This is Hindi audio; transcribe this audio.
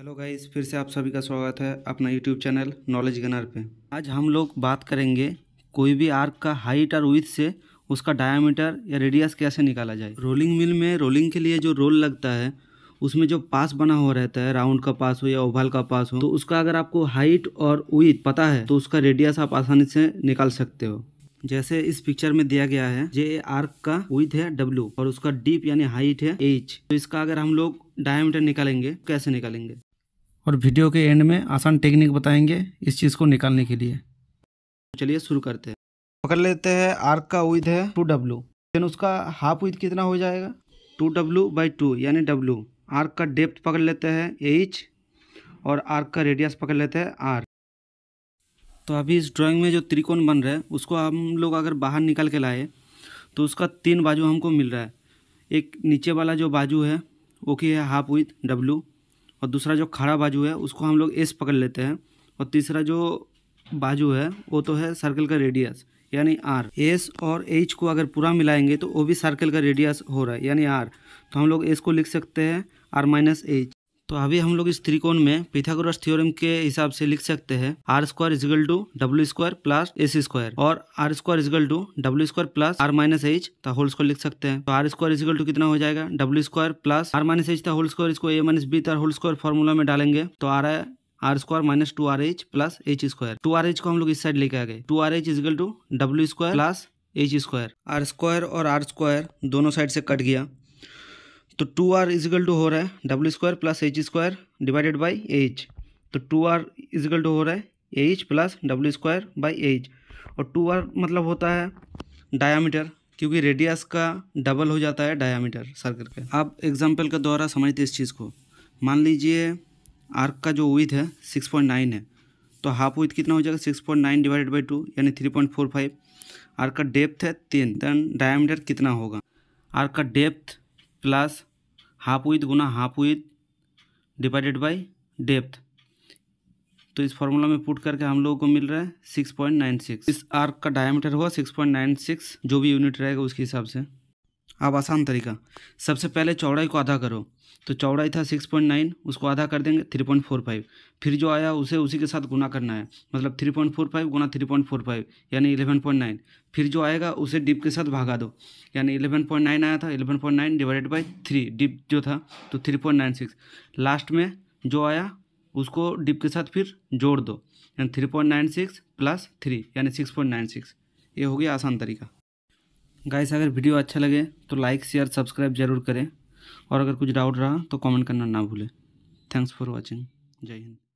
हेलो गाइस फिर से आप सभी का स्वागत है अपना यूट्यूब चैनल नॉलेज गनर पे आज हम लोग बात करेंगे कोई भी आर्क का हाइट और विथ से उसका डायामीटर या रेडियस कैसे निकाला जाए रोलिंग मिल में रोलिंग के लिए जो रोल लगता है उसमें जो पास बना हो रहता है राउंड का पास हो या ओवल का पास हो तो उसका अगर आपको हाइट और विथ पता है तो उसका रेडियस आप आसानी से निकाल सकते हो जैसे इस पिक्चर में दिया गया है जे आर्क का विथ है डब्ल्यू और उसका डीप यानी हाइट है एच तो इसका अगर हम लोग डायमीटर निकालेंगे तो कैसे निकालेंगे और वीडियो के एंड में आसान टेक्निक बताएंगे इस चीज़ को निकालने के लिए चलिए शुरू करते हैं पकड़ लेते हैं आर्क का विथ है टू डब्लू देन उसका हाफ विथ कितना हो जाएगा टू डब्लू बाई टू यानी डब्लू आर्क का डेप्थ पकड़ लेते हैं एच और आर्क का रेडियस पकड़ लेते हैं आर तो अभी इस ड्राइंग में जो त्रिकोण बन रहा है उसको हम लोग अगर बाहर निकाल के लाए तो उसका तीन बाजू हमको मिल रहा है एक नीचे वाला जो बाजू है वो की है हाफ विथ डब्लू और दूसरा जो खड़ा बाजू है उसको हम लोग एस पकड़ लेते हैं और तीसरा जो बाजू है वो तो है सर्कल का रेडियस यानी आर एस और एच को अगर पूरा मिलाएंगे तो वो भी सर्कल का रेडियस हो रहा है यानी आर तो हम लोग एस को लिख सकते हैं आर माइनस एच तो अभी हम लोग इस त्रिकोण में पिथागोरस थ्योरम के हिसाब से लिख सकते हैं R square is equal two W square plus S square और R square is equal two W square plus R minus H का होल स्क्वायर लिख सकते हैं तो आर स्क्वायर इजगल टू कितना हो जाएगा W square plus R minus H का होल स्क्वायर इसको ए माइनस बी का होल स्क्वायर फॉर्मूला में डालेंगे तो आ रहा है R square minus two R H plus H square two R H को हम लोग इस साइड लेके आ गए two R H is equal two W square plus H square R square और आर स्क्वायर दोनों साइड से कट गया तो टू आर इजिकल टू हो रहा है W square plus H square divided by H तो टू आर इजिकल टू हो रहा है H plus W square by H और टू आर मतलब होता है डायामीटर क्योंकि रेडियस का डबल हो जाता है डायामीटर सर्कल का आप एग्जाम्पल के द्वारा समझते इस चीज़ को मान लीजिए आर्क का जो विथ है सिक्स पॉइंट नाइन है तो हाफ विथ कितना हो जाएगा six point nine divided by two यानी three point four five arch का डेप्थ है तीन दैन डायामीटर कितना होगा आर्क का डेप्थ प्लस हाफ विथ गुना half width divided by depth तो इस फॉर्मूला में पुट करके हम लोगों को मिल रहा है सिक्स पॉइंट नाइन सिक्स इस आर्क का डायमीटर हुआ सिक्स पॉइंट नाइन सिक्स जो भी यूनिट रहेगा उसके हिसाब से अब आसान तरीका सबसे पहले चौड़ाई को आधा करो तो चौड़ाई था सिक्स पॉइंट नाइन उसको आधा कर देंगे थ्री पॉइंट फोर फाइव फिर जो आया उसे उसी के साथ गुना करना है मतलब थ्री पॉइंट फोर फाइव गुना थ्री पॉइंट फोर फाइव यानी इलेवन पॉइंट नाइन फिर जो आएगा उसे डिप के साथ भागा दो यानी इलेवन पॉइंट नाइन आया था eleven point nine divided by three depth जो था तो three point nine six last में जो आया उसको डिप के साथ फिर जोड़ दो यानी three point nine six plus three यानी सिक्स पॉइंट नाइन सिक्स ये हो गया आसान तरीका गाइस अगर वीडियो अच्छा लगे तो लाइक शेयर सब्सक्राइब जरूर करें और अगर कुछ डाउट रहा तो कमेंट करना ना भूलें थैंक्स फॉर वाचिंग जय हिंद